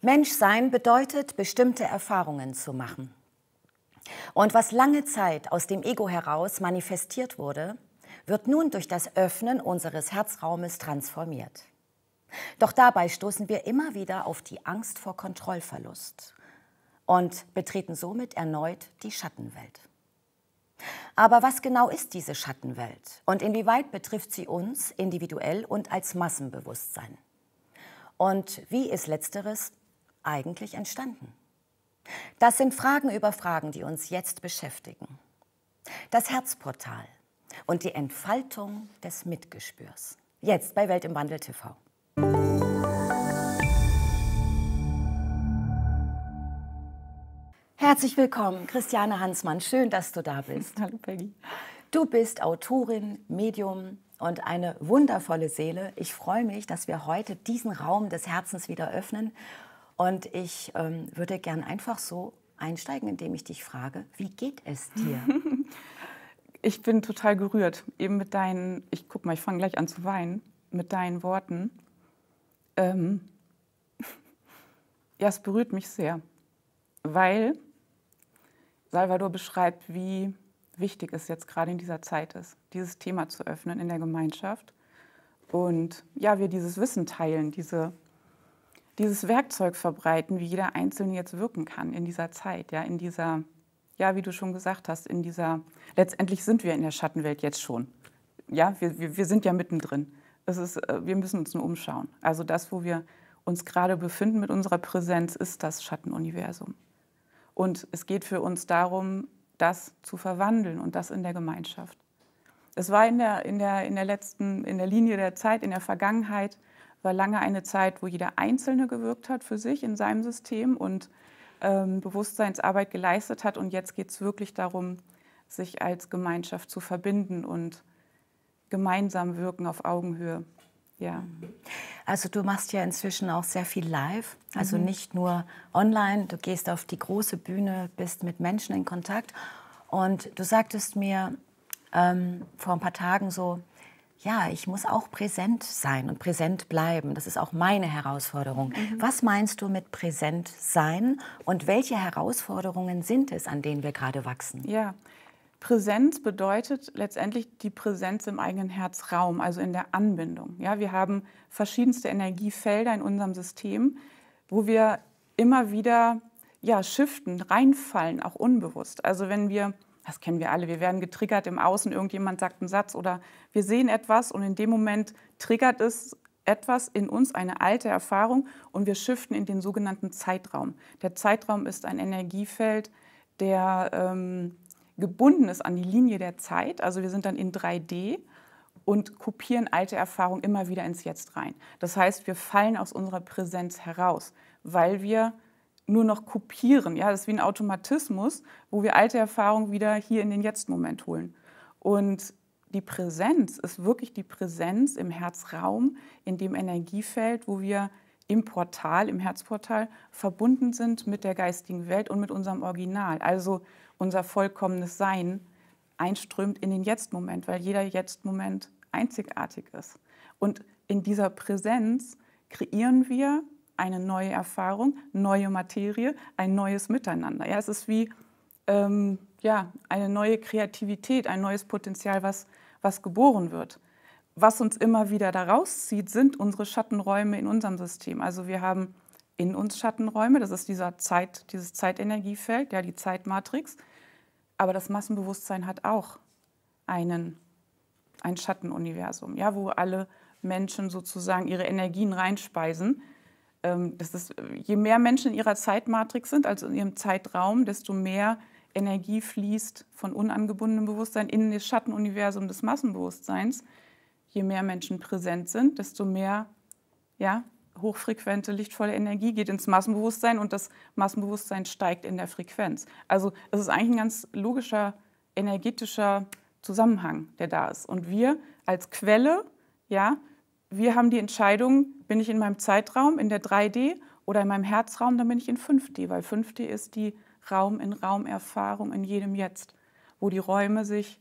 Menschsein bedeutet, bestimmte Erfahrungen zu machen. Und was lange Zeit aus dem Ego heraus manifestiert wurde, wird nun durch das Öffnen unseres Herzraumes transformiert. Doch dabei stoßen wir immer wieder auf die Angst vor Kontrollverlust und betreten somit erneut die Schattenwelt. Aber was genau ist diese Schattenwelt und inwieweit betrifft sie uns individuell und als Massenbewusstsein? Und wie ist letzteres eigentlich entstanden? Das sind Fragen über Fragen, die uns jetzt beschäftigen. Das Herzportal und die Entfaltung des Mitgespürs. Jetzt bei Welt im Wandel TV. Herzlich willkommen, Christiane Hansmann. Schön, dass du da bist. Hallo, Peggy. Du bist Autorin, Medium und eine wundervolle Seele. Ich freue mich, dass wir heute diesen Raum des Herzens wieder öffnen und ich ähm, würde gern einfach so einsteigen, indem ich dich frage, wie geht es dir? ich bin total gerührt, eben mit deinen, ich guck mal, ich fange gleich an zu weinen, mit deinen Worten. Ähm, ja, es berührt mich sehr, weil Salvador beschreibt, wie wichtig es jetzt gerade in dieser Zeit ist, dieses Thema zu öffnen in der Gemeinschaft. Und ja, wir dieses Wissen teilen, diese dieses Werkzeug verbreiten, wie jeder Einzelne jetzt wirken kann in dieser Zeit, ja, in dieser, ja, wie du schon gesagt hast, in dieser, letztendlich sind wir in der Schattenwelt jetzt schon. Ja, wir, wir, wir sind ja mittendrin. Es ist, äh, wir müssen uns nur umschauen. Also das, wo wir uns gerade befinden mit unserer Präsenz, ist das Schattenuniversum. Und es geht für uns darum, das zu verwandeln und das in der Gemeinschaft. Es war in der, in der, in der letzten, in der Linie der Zeit, in der Vergangenheit, war lange eine Zeit, wo jeder Einzelne gewirkt hat für sich in seinem System und ähm, Bewusstseinsarbeit geleistet hat. Und jetzt geht es wirklich darum, sich als Gemeinschaft zu verbinden und gemeinsam wirken auf Augenhöhe. Ja. Also du machst ja inzwischen auch sehr viel live, also mhm. nicht nur online, du gehst auf die große Bühne, bist mit Menschen in Kontakt. Und du sagtest mir ähm, vor ein paar Tagen so, ja, ich muss auch präsent sein und präsent bleiben. Das ist auch meine Herausforderung. Mhm. Was meinst du mit präsent sein und welche Herausforderungen sind es, an denen wir gerade wachsen? Ja, Präsenz bedeutet letztendlich die Präsenz im eigenen Herzraum, also in der Anbindung. Ja, wir haben verschiedenste Energiefelder in unserem System, wo wir immer wieder ja, shiften, reinfallen, auch unbewusst. Also wenn wir das kennen wir alle, wir werden getriggert im Außen, irgendjemand sagt einen Satz oder wir sehen etwas und in dem Moment triggert es etwas in uns, eine alte Erfahrung und wir shiften in den sogenannten Zeitraum. Der Zeitraum ist ein Energiefeld, der ähm, gebunden ist an die Linie der Zeit, also wir sind dann in 3D und kopieren alte Erfahrungen immer wieder ins Jetzt rein. Das heißt, wir fallen aus unserer Präsenz heraus, weil wir nur noch kopieren. Ja, das ist wie ein Automatismus, wo wir alte Erfahrungen wieder hier in den Jetzt-Moment holen. Und die Präsenz ist wirklich die Präsenz im Herzraum, in dem Energiefeld, wo wir im Portal, im Herzportal verbunden sind mit der geistigen Welt und mit unserem Original. Also unser vollkommenes Sein einströmt in den Jetzt-Moment, weil jeder Jetzt-Moment einzigartig ist. Und in dieser Präsenz kreieren wir eine neue Erfahrung, neue Materie, ein neues Miteinander. Ja, es ist wie ähm, ja, eine neue Kreativität, ein neues Potenzial, was, was geboren wird. Was uns immer wieder daraus zieht, sind unsere Schattenräume in unserem System. Also wir haben in uns Schattenräume, das ist dieser Zeit, dieses Zeitenergiefeld, ja, die Zeitmatrix. Aber das Massenbewusstsein hat auch einen, ein Schattenuniversum, ja, wo alle Menschen sozusagen ihre Energien reinspeisen ähm, das ist, äh, je mehr Menschen in ihrer Zeitmatrix sind, also in ihrem Zeitraum, desto mehr Energie fließt von unangebundenem Bewusstsein in das Schattenuniversum des Massenbewusstseins. Je mehr Menschen präsent sind, desto mehr ja, hochfrequente, lichtvolle Energie geht ins Massenbewusstsein und das Massenbewusstsein steigt in der Frequenz. Also es ist eigentlich ein ganz logischer, energetischer Zusammenhang, der da ist. Und wir als Quelle ja, wir haben die Entscheidung, bin ich in meinem Zeitraum in der 3D oder in meinem Herzraum, dann bin ich in 5D, weil 5D ist die Raum in Raum Erfahrung in jedem Jetzt, wo die Räume sich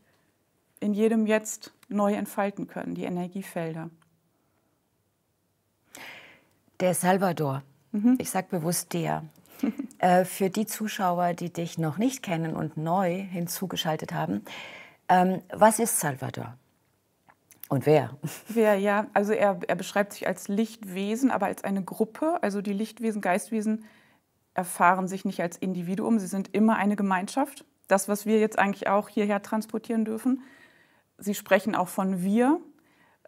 in jedem Jetzt neu entfalten können, die Energiefelder. Der Salvador, mhm. ich sage bewusst der, äh, für die Zuschauer, die dich noch nicht kennen und neu hinzugeschaltet haben, ähm, was ist Salvador? Und wer? Wer, ja. Also er, er beschreibt sich als Lichtwesen, aber als eine Gruppe. Also die Lichtwesen, Geistwesen erfahren sich nicht als Individuum, sie sind immer eine Gemeinschaft. Das, was wir jetzt eigentlich auch hierher transportieren dürfen. Sie sprechen auch von wir.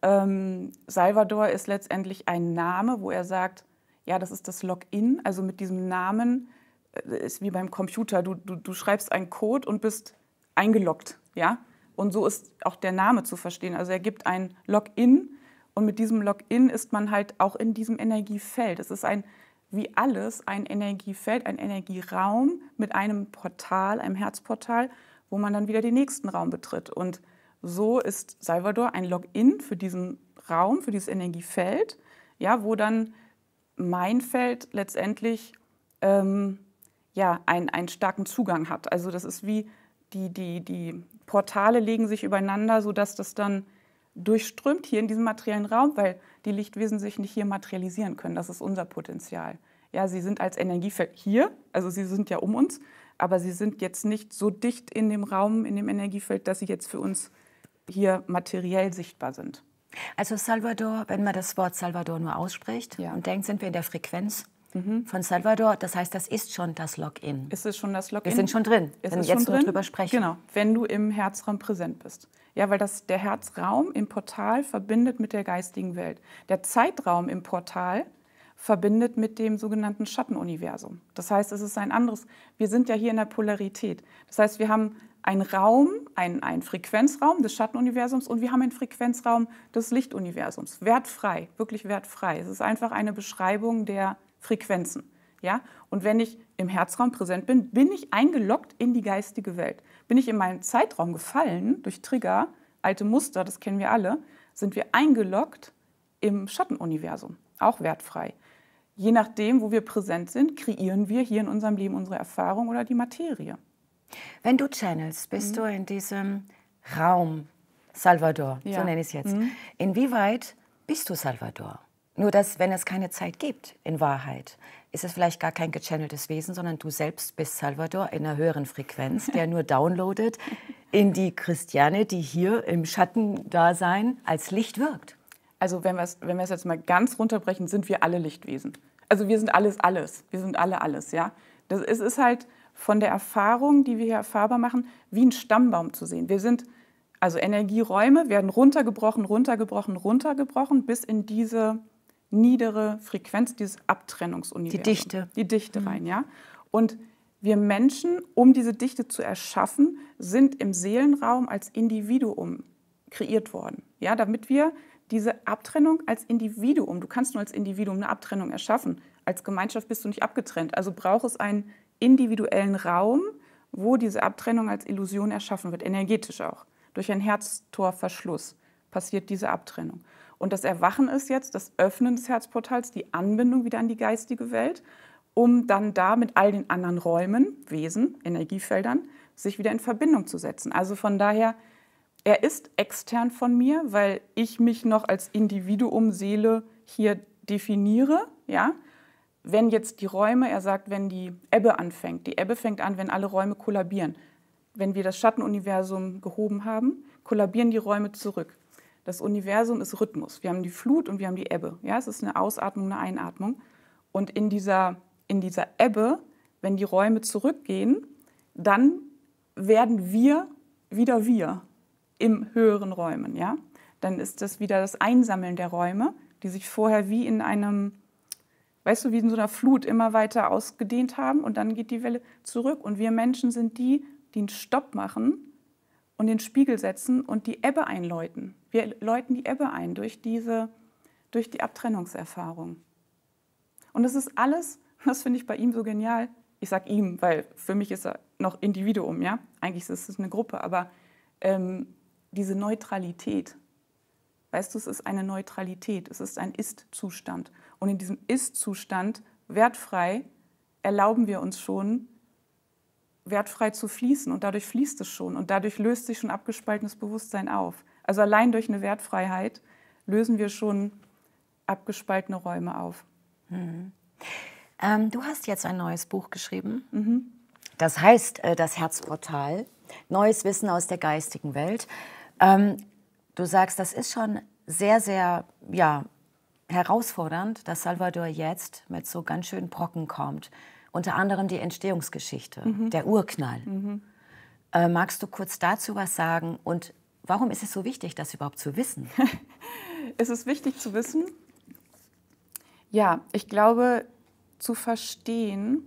Ähm, Salvador ist letztendlich ein Name, wo er sagt, ja, das ist das Login. Also mit diesem Namen äh, ist wie beim Computer. Du, du, du schreibst einen Code und bist eingeloggt. Ja? Und so ist auch der Name zu verstehen. Also er gibt ein Login und mit diesem Login ist man halt auch in diesem Energiefeld. Es ist ein, wie alles, ein Energiefeld, ein Energieraum mit einem Portal, einem Herzportal, wo man dann wieder den nächsten Raum betritt. Und so ist Salvador ein Login für diesen Raum, für dieses Energiefeld, ja, wo dann mein Feld letztendlich ähm, ja, ein, einen starken Zugang hat. Also das ist wie die, die, die Portale legen sich übereinander, sodass das dann durchströmt hier in diesem materiellen Raum, weil die Lichtwesen sich nicht hier materialisieren können. Das ist unser Potenzial. Ja, sie sind als Energiefeld hier, also sie sind ja um uns, aber sie sind jetzt nicht so dicht in dem Raum, in dem Energiefeld, dass sie jetzt für uns hier materiell sichtbar sind. Also Salvador, wenn man das Wort Salvador nur ausspricht ja. und denkt, sind wir in der Frequenz Mhm. von Salvador. Das heißt, das ist schon das Login. Ist es schon das Login? Wir sind schon drin, ist wenn wir jetzt drin? drüber sprechen. Genau, wenn du im Herzraum präsent bist. Ja, weil das, der Herzraum im Portal verbindet mit der geistigen Welt. Der Zeitraum im Portal verbindet mit dem sogenannten Schattenuniversum. Das heißt, es ist ein anderes, wir sind ja hier in der Polarität. Das heißt, wir haben einen Raum, einen, einen Frequenzraum des Schattenuniversums und wir haben einen Frequenzraum des Lichtuniversums. Wertfrei, wirklich wertfrei. Es ist einfach eine Beschreibung der Frequenzen. Ja? Und wenn ich im Herzraum präsent bin, bin ich eingeloggt in die geistige Welt. Bin ich in meinen Zeitraum gefallen durch Trigger, alte Muster, das kennen wir alle, sind wir eingeloggt im Schattenuniversum, auch wertfrei. Je nachdem, wo wir präsent sind, kreieren wir hier in unserem Leben unsere Erfahrung oder die Materie. Wenn du channelst, bist mhm. du in diesem Raum Salvador, ja. so nenne ich es jetzt. Mhm. Inwieweit bist du Salvador? Nur dass, wenn es keine Zeit gibt, in Wahrheit, ist es vielleicht gar kein gechanneltes Wesen, sondern du selbst bist Salvador in einer höheren Frequenz, der nur downloadet in die Christiane, die hier im Schattendasein als Licht wirkt. Also wenn wir es wenn jetzt mal ganz runterbrechen, sind wir alle Lichtwesen. Also wir sind alles alles. Wir sind alle alles, ja. Das ist, ist halt von der Erfahrung, die wir hier erfahrbar machen, wie ein Stammbaum zu sehen. Wir sind, also Energieräume werden runtergebrochen, runtergebrochen, runtergebrochen, bis in diese niedere Frequenz, dieses Abtrennungsuniversums. Die Dichte. Die Dichte mhm. rein, ja. Und wir Menschen, um diese Dichte zu erschaffen, sind im Seelenraum als Individuum kreiert worden. Ja, damit wir diese Abtrennung als Individuum, du kannst nur als Individuum eine Abtrennung erschaffen. Als Gemeinschaft bist du nicht abgetrennt. Also braucht es einen individuellen Raum, wo diese Abtrennung als Illusion erschaffen wird, energetisch auch. Durch einen Herztorverschluss passiert diese Abtrennung. Und das Erwachen ist jetzt das Öffnen des Herzportals, die Anbindung wieder an die geistige Welt, um dann da mit all den anderen Räumen, Wesen, Energiefeldern, sich wieder in Verbindung zu setzen. Also von daher, er ist extern von mir, weil ich mich noch als Individuum Seele hier definiere, ja. Wenn jetzt die Räume, er sagt, wenn die Ebbe anfängt, die Ebbe fängt an, wenn alle Räume kollabieren. Wenn wir das Schattenuniversum gehoben haben, kollabieren die Räume zurück. Das Universum ist Rhythmus. Wir haben die Flut und wir haben die Ebbe. Ja, es ist eine Ausatmung, eine Einatmung. Und in dieser, in dieser Ebbe, wenn die Räume zurückgehen, dann werden wir wieder wir im höheren Räumen. Ja? Dann ist das wieder das Einsammeln der Räume, die sich vorher wie in einem, weißt du, wie in so einer Flut immer weiter ausgedehnt haben und dann geht die Welle zurück. Und wir Menschen sind die, die einen Stopp machen und den Spiegel setzen und die Ebbe einläuten. Wir läuten die Ebbe ein durch, diese, durch die Abtrennungserfahrung. Und das ist alles, das finde ich bei ihm so genial. Ich sage ihm, weil für mich ist er noch Individuum, ja. Eigentlich ist es eine Gruppe, aber ähm, diese Neutralität, weißt du, es ist eine Neutralität, es ist ein Ist-Zustand. Und in diesem Ist-Zustand, wertfrei, erlauben wir uns schon, wertfrei zu fließen. Und dadurch fließt es schon. Und dadurch löst sich schon abgespaltenes Bewusstsein auf. Also allein durch eine Wertfreiheit lösen wir schon abgespaltene Räume auf. Mhm. Ähm, du hast jetzt ein neues Buch geschrieben. Mhm. Das heißt äh, Das Herzportal, neues Wissen aus der geistigen Welt. Ähm, du sagst, das ist schon sehr, sehr ja, herausfordernd, dass Salvador jetzt mit so ganz schönen Brocken kommt. Unter anderem die Entstehungsgeschichte, mhm. der Urknall. Mhm. Äh, magst du kurz dazu was sagen und Warum ist es so wichtig, das überhaupt zu wissen? es ist wichtig zu wissen. Ja, ich glaube, zu verstehen,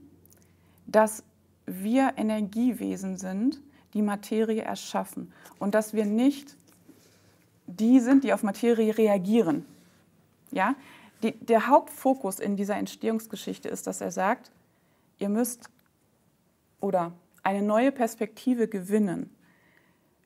dass wir Energiewesen sind, die Materie erschaffen und dass wir nicht die sind, die auf Materie reagieren. Ja? Die, der Hauptfokus in dieser Entstehungsgeschichte ist, dass er sagt, ihr müsst oder eine neue Perspektive gewinnen.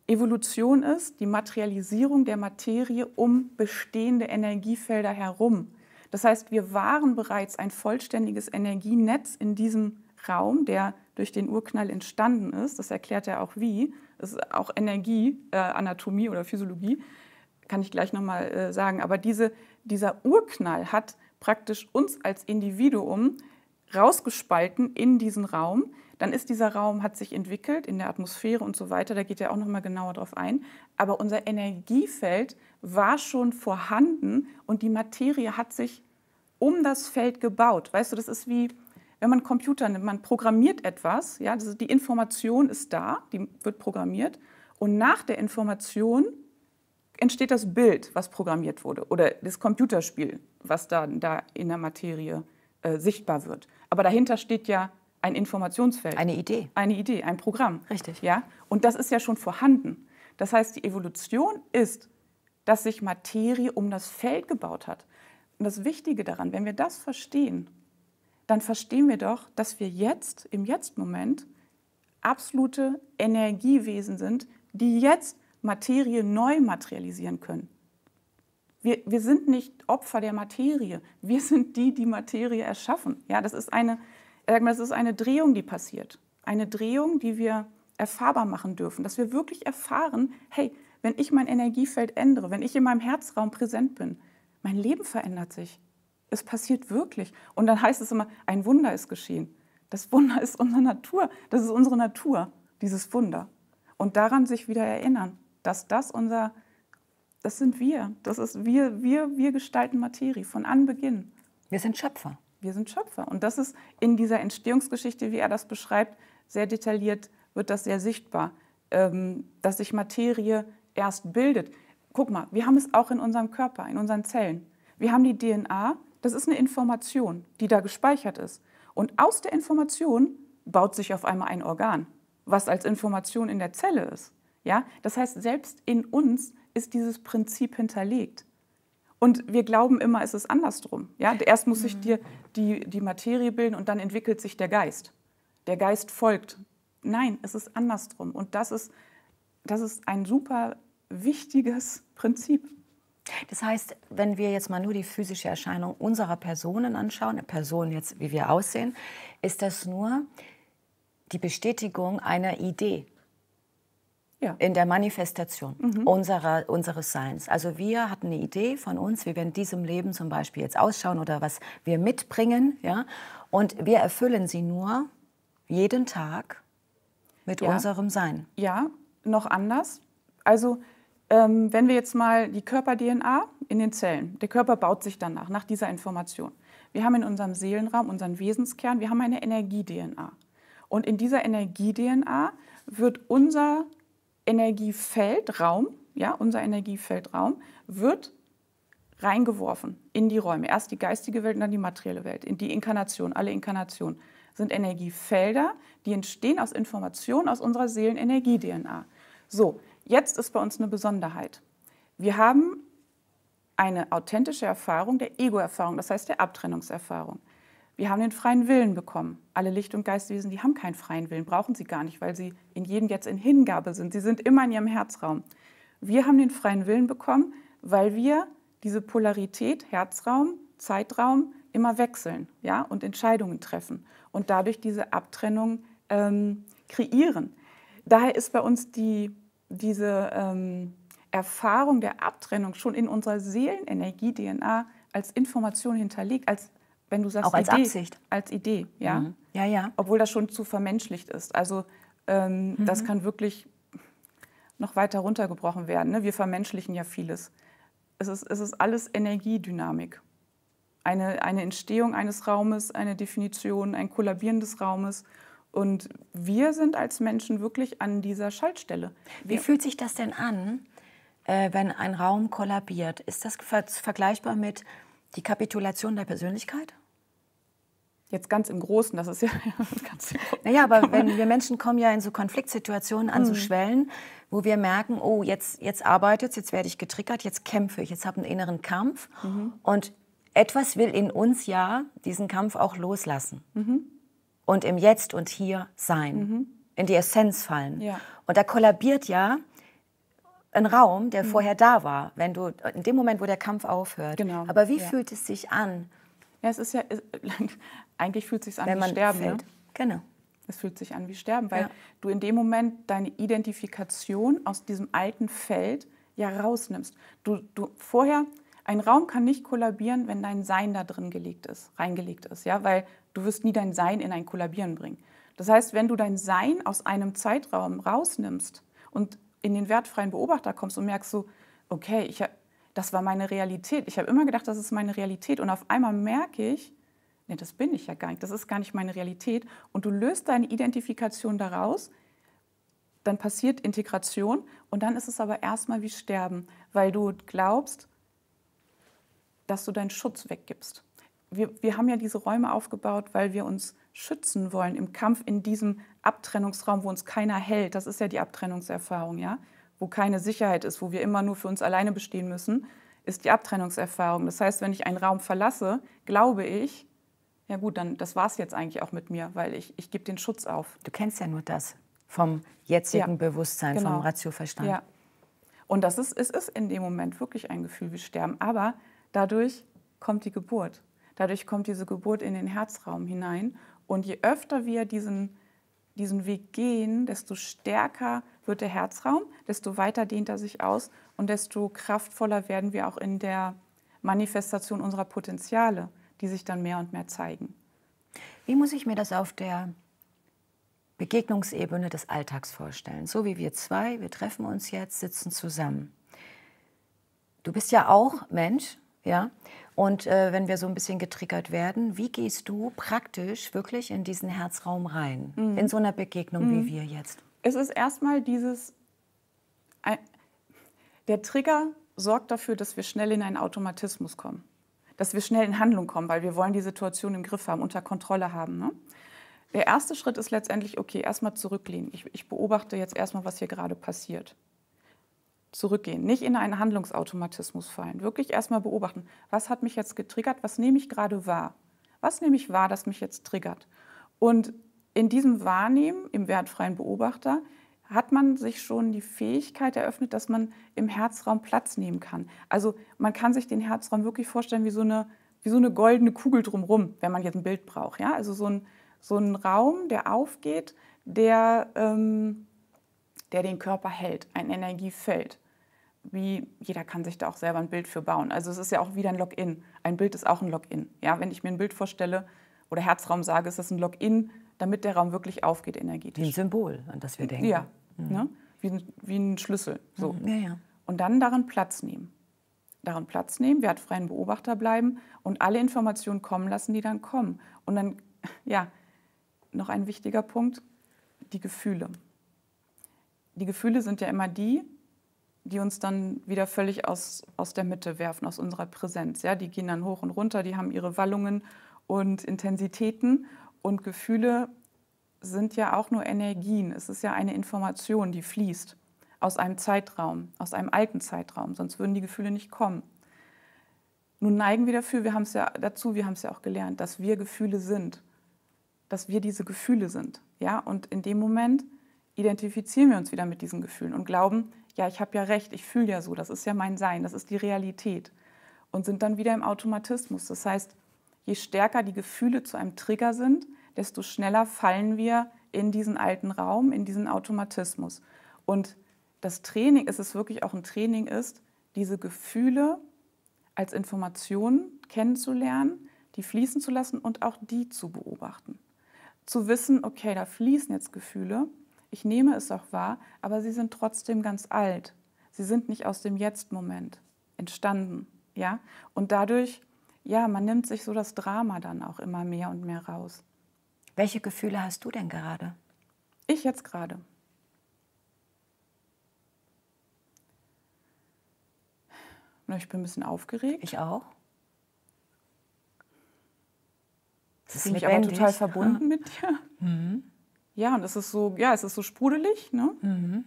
Evolution ist die Materialisierung der Materie um bestehende Energiefelder herum. Das heißt, wir waren bereits ein vollständiges Energienetz in diesem Raum, der durch den Urknall entstanden ist. Das erklärt er auch wie. Das ist auch Energie, äh, Anatomie oder Physiologie, kann ich gleich nochmal äh, sagen. Aber diese, dieser Urknall hat praktisch uns als Individuum rausgespalten in diesen Raum, dann ist dieser Raum, hat sich entwickelt in der Atmosphäre und so weiter, da geht er auch nochmal genauer drauf ein, aber unser Energiefeld war schon vorhanden und die Materie hat sich um das Feld gebaut. Weißt du, das ist wie, wenn man Computer nimmt, man programmiert etwas, ja, ist, die Information ist da, die wird programmiert und nach der Information entsteht das Bild, was programmiert wurde oder das Computerspiel, was da, da in der Materie äh, sichtbar wird. Aber dahinter steht ja ein Informationsfeld. Eine Idee. Eine Idee, ein Programm. Richtig. Ja? Und das ist ja schon vorhanden. Das heißt, die Evolution ist, dass sich Materie um das Feld gebaut hat. Und das Wichtige daran, wenn wir das verstehen, dann verstehen wir doch, dass wir jetzt, im Jetzt-Moment, absolute Energiewesen sind, die jetzt Materie neu materialisieren können. Wir, wir sind nicht Opfer der Materie, wir sind die, die Materie erschaffen. Ja, das ist eine, das ist eine Drehung, die passiert. Eine Drehung, die wir erfahrbar machen dürfen, dass wir wirklich erfahren, hey, wenn ich mein Energiefeld ändere, wenn ich in meinem Herzraum präsent bin, mein Leben verändert sich. Es passiert wirklich. Und dann heißt es immer, ein Wunder ist geschehen. Das Wunder ist unsere Natur. Das ist unsere Natur, dieses Wunder. Und daran sich wieder erinnern, dass das unser, das sind wir. Das ist wir, wir, wir gestalten Materie von Anbeginn. Wir sind Schöpfer wir sind Schöpfer. Und das ist in dieser Entstehungsgeschichte, wie er das beschreibt, sehr detailliert, wird das sehr sichtbar, ähm, dass sich Materie erst bildet. Guck mal, wir haben es auch in unserem Körper, in unseren Zellen. Wir haben die DNA, das ist eine Information, die da gespeichert ist. Und aus der Information baut sich auf einmal ein Organ, was als Information in der Zelle ist. Ja? Das heißt, selbst in uns ist dieses Prinzip hinterlegt. Und wir glauben immer, es ist andersrum. Ja? Erst muss sich mhm. dir die, die Materie bilden und dann entwickelt sich der Geist. Der Geist folgt. Nein, es ist andersrum. Und das ist, das ist ein super wichtiges Prinzip. Das heißt, wenn wir jetzt mal nur die physische Erscheinung unserer Personen anschauen, eine äh, Person jetzt, wie wir aussehen, ist das nur die Bestätigung einer Idee, ja. in der Manifestation mhm. unserer, unseres Seins. Also wir hatten eine Idee von uns, wie wir in diesem Leben zum Beispiel jetzt ausschauen oder was wir mitbringen. Ja? Und wir erfüllen sie nur jeden Tag mit ja. unserem Sein. Ja, noch anders. Also ähm, wenn wir jetzt mal die Körper-DNA in den Zellen, der Körper baut sich danach, nach dieser Information. Wir haben in unserem Seelenraum, unseren Wesenskern, wir haben eine Energie-DNA. Und in dieser Energie-DNA wird unser Energiefeldraum, ja, unser Energiefeldraum wird reingeworfen in die Räume. Erst die geistige Welt und dann die materielle Welt, in die Inkarnation, alle Inkarnationen sind Energiefelder, die entstehen aus Informationen aus unserer Seelenenergie-DNA. So, jetzt ist bei uns eine Besonderheit. Wir haben eine authentische Erfahrung der Ego-Erfahrung, das heißt der Abtrennungserfahrung. Wir haben den freien Willen bekommen. Alle Licht- und Geistwesen, die haben keinen freien Willen, brauchen sie gar nicht, weil sie in jedem jetzt in Hingabe sind. Sie sind immer in ihrem Herzraum. Wir haben den freien Willen bekommen, weil wir diese Polarität, Herzraum, Zeitraum immer wechseln ja, und Entscheidungen treffen und dadurch diese Abtrennung ähm, kreieren. Daher ist bei uns die, diese ähm, Erfahrung der Abtrennung schon in unserer Seelenenergie, DNA, als Information hinterlegt, als wenn du sagst, auch als Idee, Absicht. Als Idee, ja. Mhm. Ja, ja. Obwohl das schon zu vermenschlicht ist. Also ähm, mhm. das kann wirklich noch weiter runtergebrochen werden. Ne? Wir vermenschlichen ja vieles. Es ist, es ist alles Energiedynamik. Eine, eine Entstehung eines Raumes, eine Definition, ein Kollabieren des Raumes. Und wir sind als Menschen wirklich an dieser Schaltstelle. Wir Wie fühlt sich das denn an, äh, wenn ein Raum kollabiert? Ist das vergleichbar mit die Kapitulation der Persönlichkeit? Jetzt ganz im Großen, das ist ja ganz Naja, aber wenn wir Menschen kommen ja in so Konfliktsituationen an, so hm. Schwellen, wo wir merken, oh, jetzt, jetzt arbeitet es, jetzt werde ich getriggert, jetzt kämpfe ich, jetzt habe einen inneren Kampf. Mhm. Und etwas will in uns ja diesen Kampf auch loslassen. Mhm. Und im Jetzt und Hier sein. Mhm. In die Essenz fallen. Ja. Und da kollabiert ja ein Raum, der mhm. vorher da war, wenn du in dem Moment, wo der Kampf aufhört. Genau. Aber wie ja. fühlt es sich an? Ja, es ist ja eigentlich fühlt es sich an wenn wie Sterben. Ne? Genau. Es fühlt sich an wie Sterben, weil ja. du in dem Moment deine Identifikation aus diesem alten Feld ja rausnimmst. Du, du vorher ein Raum kann nicht kollabieren, wenn dein Sein da drin gelegt ist, reingelegt ist, ja, weil du wirst nie dein Sein in ein Kollabieren bringen. Das heißt, wenn du dein Sein aus einem Zeitraum rausnimmst und in den wertfreien Beobachter kommst und merkst so, okay, ich hab, das war meine Realität. Ich habe immer gedacht, das ist meine Realität. Und auf einmal merke ich, nee, das bin ich ja gar nicht, das ist gar nicht meine Realität. Und du löst deine Identifikation daraus, dann passiert Integration und dann ist es aber erstmal wie Sterben, weil du glaubst, dass du deinen Schutz weggibst. Wir, wir haben ja diese Räume aufgebaut, weil wir uns schützen wollen im Kampf in diesem Abtrennungsraum, wo uns keiner hält. Das ist ja die Abtrennungserfahrung, ja? Wo keine Sicherheit ist, wo wir immer nur für uns alleine bestehen müssen, ist die Abtrennungserfahrung. Das heißt, wenn ich einen Raum verlasse, glaube ich, ja gut, dann das war es jetzt eigentlich auch mit mir, weil ich, ich gebe den Schutz auf. Du kennst ja nur das vom jetzigen ja, Bewusstsein, genau. vom Ratioverstand. Ja. Und das ist, es ist in dem Moment wirklich ein Gefühl wie Sterben. Aber dadurch kommt die Geburt. Dadurch kommt diese Geburt in den Herzraum hinein und je öfter wir diesen, diesen Weg gehen, desto stärker wird der Herzraum, desto weiter dehnt er sich aus und desto kraftvoller werden wir auch in der Manifestation unserer Potenziale, die sich dann mehr und mehr zeigen. Wie muss ich mir das auf der Begegnungsebene des Alltags vorstellen? So wie wir zwei, wir treffen uns jetzt, sitzen zusammen. Du bist ja auch Mensch, ja? Und äh, wenn wir so ein bisschen getriggert werden, wie gehst du praktisch wirklich in diesen Herzraum rein? Mhm. In so einer Begegnung mhm. wie wir jetzt? Es ist erstmal dieses, der Trigger sorgt dafür, dass wir schnell in einen Automatismus kommen. Dass wir schnell in Handlung kommen, weil wir wollen die Situation im Griff haben, unter Kontrolle haben. Ne? Der erste Schritt ist letztendlich, okay, erstmal zurücklehnen. Ich, ich beobachte jetzt erstmal, was hier gerade passiert zurückgehen, nicht in einen Handlungsautomatismus fallen, wirklich erstmal beobachten, was hat mich jetzt getriggert, was nehme ich gerade wahr, was nehme ich wahr, das mich jetzt triggert. Und in diesem Wahrnehmen, im wertfreien Beobachter, hat man sich schon die Fähigkeit eröffnet, dass man im Herzraum Platz nehmen kann. Also man kann sich den Herzraum wirklich vorstellen wie so eine, wie so eine goldene Kugel drumherum, wenn man jetzt ein Bild braucht. Ja? Also so ein, so ein Raum, der aufgeht, der, ähm, der den Körper hält, ein Energiefeld wie jeder kann sich da auch selber ein Bild für bauen. Also es ist ja auch wieder ein Login. Ein Bild ist auch ein Login. Ja, wenn ich mir ein Bild vorstelle oder Herzraum sage, ist das ein Login, damit der Raum wirklich aufgeht energetisch. Wie ein Symbol, an das wir denken. Ja, mhm. ne? wie, wie ein Schlüssel. Mhm. So. Mhm. Ja, ja. Und dann daran Platz nehmen. Daran Platz nehmen, wertfreien Beobachter bleiben und alle Informationen kommen lassen, die dann kommen. Und dann, ja, noch ein wichtiger Punkt, die Gefühle. Die Gefühle sind ja immer die, die uns dann wieder völlig aus, aus der Mitte werfen, aus unserer Präsenz. Ja? Die gehen dann hoch und runter, die haben ihre Wallungen und Intensitäten und Gefühle sind ja auch nur Energien. Es ist ja eine Information, die fließt aus einem Zeitraum, aus einem alten Zeitraum, sonst würden die Gefühle nicht kommen. Nun neigen wir dafür, wir haben es ja dazu, wir haben es ja auch gelernt, dass wir Gefühle sind, dass wir diese Gefühle sind, ja? Und in dem Moment identifizieren wir uns wieder mit diesen Gefühlen und glauben, ja, ich habe ja recht, ich fühle ja so, das ist ja mein Sein, das ist die Realität. Und sind dann wieder im Automatismus. Das heißt, je stärker die Gefühle zu einem Trigger sind, desto schneller fallen wir in diesen alten Raum, in diesen Automatismus. Und das Training, ist es wirklich auch ein Training ist, diese Gefühle als Informationen kennenzulernen, die fließen zu lassen und auch die zu beobachten. Zu wissen, okay, da fließen jetzt Gefühle, ich nehme es auch wahr, aber sie sind trotzdem ganz alt. Sie sind nicht aus dem Jetzt-Moment entstanden. Ja? Und dadurch, ja, man nimmt sich so das Drama dann auch immer mehr und mehr raus. Welche Gefühle hast du denn gerade? Ich jetzt gerade. Ich bin ein bisschen aufgeregt. Ich auch. Das bin ich aber total verbunden mit dir. Mhm ja, und es ist so, ja, es ist so sprudelig, ne? Mhm.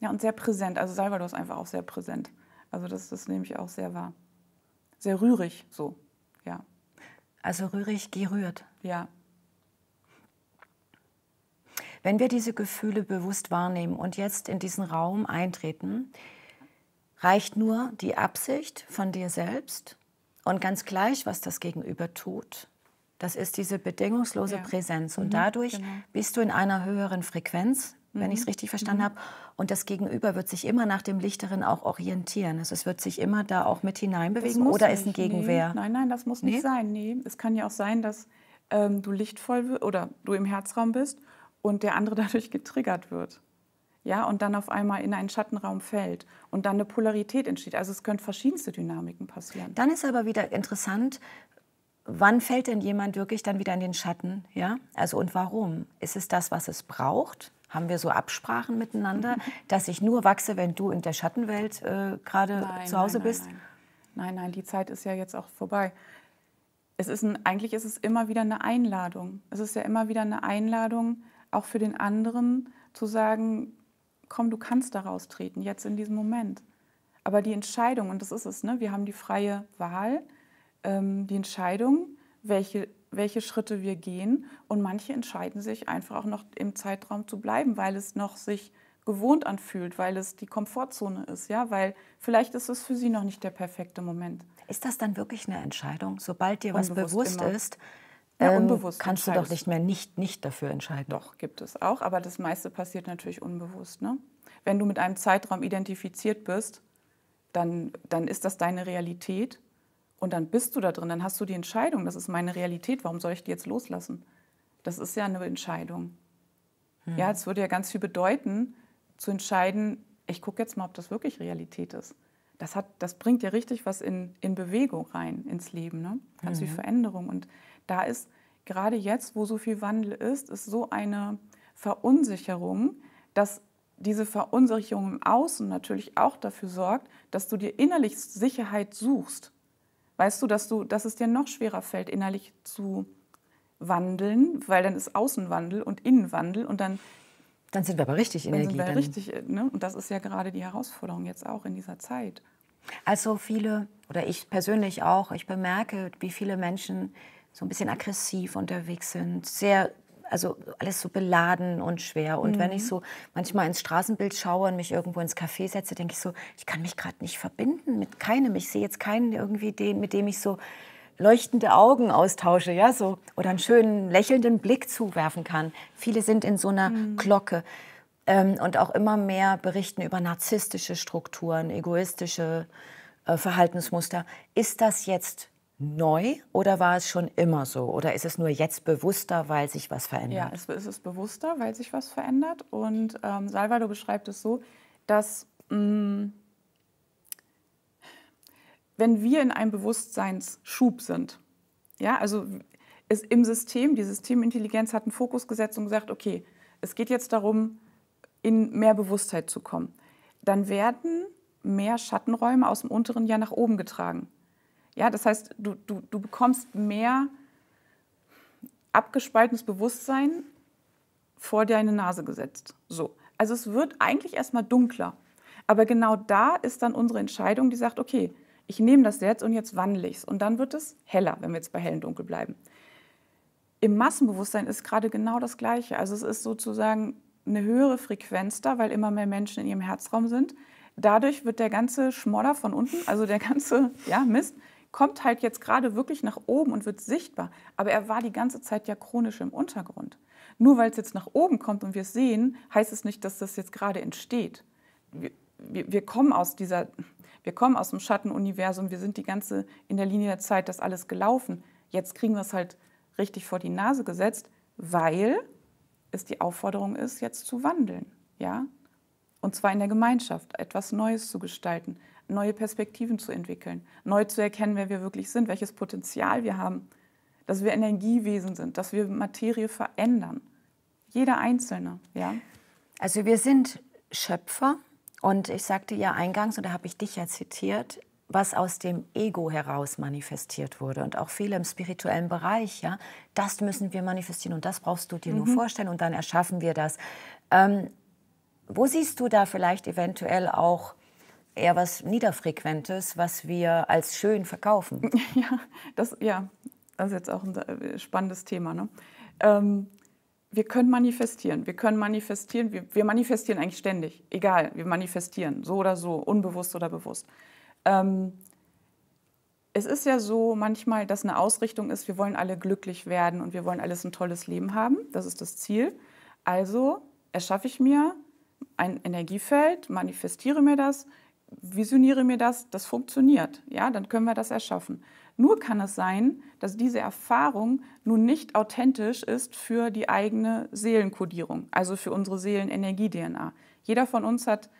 Ja, und sehr präsent. Also Salvador ist einfach auch sehr präsent. Also das, das nehme ich auch sehr wahr. Sehr rührig, so, ja. Also rührig gerührt. Ja. Wenn wir diese Gefühle bewusst wahrnehmen und jetzt in diesen Raum eintreten, reicht nur die Absicht von dir selbst und ganz gleich, was das Gegenüber tut, das ist diese bedingungslose ja. Präsenz. Und mhm, dadurch genau. bist du in einer höheren Frequenz, wenn ich es mhm, richtig mhm. verstanden mhm. habe. Und das Gegenüber wird sich immer nach dem Lichteren auch orientieren. Also es wird sich immer da auch mit hineinbewegen oder nicht. ist ein Gegenwehr? Nee. Nein, nein, das muss nee? nicht sein. Nee. Es kann ja auch sein, dass ähm, du lichtvoll oder du im Herzraum bist und der andere dadurch getriggert wird. Ja, und dann auf einmal in einen Schattenraum fällt und dann eine Polarität entsteht. Also es können verschiedenste Dynamiken passieren. Dann ist aber wieder interessant, wann fällt denn jemand wirklich dann wieder in den Schatten? Ja? Also und warum? Ist es das, was es braucht? Haben wir so Absprachen miteinander, dass ich nur wachse, wenn du in der Schattenwelt äh, gerade zu Hause nein, bist? Nein. nein, nein, die Zeit ist ja jetzt auch vorbei. Es ist ein, eigentlich ist es immer wieder eine Einladung. Es ist ja immer wieder eine Einladung, auch für den anderen zu sagen, komm, du kannst da raustreten, jetzt in diesem Moment. Aber die Entscheidung, und das ist es, ne? wir haben die freie Wahl, ähm, die Entscheidung, welche, welche Schritte wir gehen. Und manche entscheiden sich einfach auch noch im Zeitraum zu bleiben, weil es noch sich gewohnt anfühlt, weil es die Komfortzone ist, ja, weil vielleicht ist es für sie noch nicht der perfekte Moment. Ist das dann wirklich eine Entscheidung? Sobald dir unbewusst was bewusst immer. ist, ja, ähm, unbewusst ähm, kannst du doch nicht mehr nicht, nicht dafür entscheiden. Doch, gibt es auch, aber das meiste passiert natürlich unbewusst. Ne? Wenn du mit einem Zeitraum identifiziert bist, dann, dann ist das deine Realität und dann bist du da drin, dann hast du die Entscheidung, das ist meine Realität, warum soll ich die jetzt loslassen? Das ist ja eine Entscheidung. Hm. Ja, es würde ja ganz viel bedeuten, zu entscheiden, ich gucke jetzt mal, ob das wirklich Realität ist. Das, hat, das bringt ja richtig was in, in Bewegung rein ins Leben, ne? ganz mhm. viel Veränderung. Und da ist gerade jetzt, wo so viel Wandel ist, ist so eine Verunsicherung, dass diese Verunsicherung im Außen natürlich auch dafür sorgt, dass du dir innerlich Sicherheit suchst weißt du, dass, du, dass es dir noch schwerer fällt, innerlich zu wandeln, weil dann ist Außenwandel und Innenwandel und dann. Dann sind wir aber richtig in Energie. Dann sind wir richtig, äh, ne? Und das ist ja gerade die Herausforderung jetzt auch in dieser Zeit. Also viele, oder ich persönlich auch, ich bemerke, wie viele Menschen so ein bisschen aggressiv unterwegs sind, sehr also alles so beladen und schwer. Und mhm. wenn ich mhm. so manchmal ins Straßenbild schaue und mich irgendwo ins Café setze, denke ich so, ich kann mich gerade nicht verbinden mit keinem. Ich sehe jetzt keinen irgendwie, den, mit dem ich so leuchtende Augen austausche, ja, so oder einen schönen lächelnden Blick zuwerfen kann. Viele sind in so einer mhm. Glocke. Ähm, und auch immer mehr berichten über narzisstische Strukturen, egoistische äh, Verhaltensmuster. Ist das jetzt neu oder war es schon immer so? Oder ist es nur jetzt bewusster, weil sich was verändert? Ja, es ist bewusster, weil sich was verändert. Und ähm, Salvador beschreibt es so, dass mh, mm, wenn wir in einem Bewusstseinsschub sind, ja, also ist im System, die Systemintelligenz hat einen Fokus gesetzt und gesagt, okay, es geht jetzt darum, in mehr Bewusstheit zu kommen, dann werden mehr Schattenräume aus dem unteren Jahr nach oben getragen. Ja, das heißt, du, du, du bekommst mehr abgespaltenes Bewusstsein vor deine Nase gesetzt. So. Also es wird eigentlich erstmal dunkler. Aber genau da ist dann unsere Entscheidung, die sagt, okay, ich nehme das jetzt und jetzt wandle ich es. Und dann wird es heller, wenn wir jetzt bei hellen und dunkel bleiben. Im Massenbewusstsein ist gerade genau das Gleiche. Also es ist sozusagen eine höhere Frequenz da, weil immer mehr Menschen in ihrem Herzraum sind. Dadurch wird der ganze Schmodder von unten, also der ganze ja, Mist, kommt halt jetzt gerade wirklich nach oben und wird sichtbar. Aber er war die ganze Zeit ja chronisch im Untergrund. Nur weil es jetzt nach oben kommt und wir es sehen, heißt es nicht, dass das jetzt gerade entsteht. Wir, wir, wir, kommen aus dieser, wir kommen aus dem Schattenuniversum, wir sind die ganze in der Linie der Zeit, das alles gelaufen. Jetzt kriegen wir es halt richtig vor die Nase gesetzt, weil es die Aufforderung ist, jetzt zu wandeln, ja? Und zwar in der Gemeinschaft, etwas Neues zu gestalten, neue Perspektiven zu entwickeln, neu zu erkennen, wer wir wirklich sind, welches Potenzial wir haben, dass wir Energiewesen sind, dass wir Materie verändern. Jeder Einzelne, ja. Also wir sind Schöpfer und ich sagte ja eingangs, und da habe ich dich ja zitiert, was aus dem Ego heraus manifestiert wurde und auch viele im spirituellen Bereich, ja, das müssen wir manifestieren und das brauchst du dir mhm. nur vorstellen und dann erschaffen wir das. Ähm, wo siehst du da vielleicht eventuell auch eher was Niederfrequentes, was wir als schön verkaufen. Ja, das, ja, das ist jetzt auch ein äh, spannendes Thema. Ne? Ähm, wir können manifestieren, wir können manifestieren, wir, wir, manifestieren eigentlich ständig, egal, wir manifestieren, so oder so, unbewusst oder bewusst. Ähm, es ist ja so manchmal, dass eine Ausrichtung ist, wir wollen alle glücklich werden und wir wollen alles ein tolles Leben haben, das ist das Ziel. Also erschaffe ich mir ein Energiefeld, manifestiere mir das, visioniere mir das, das funktioniert, ja, dann können wir das erschaffen. Nur kann es sein, dass diese Erfahrung nun nicht authentisch ist für die eigene Seelenkodierung, also für unsere Seelenenergie-DNA. Jeder von uns hat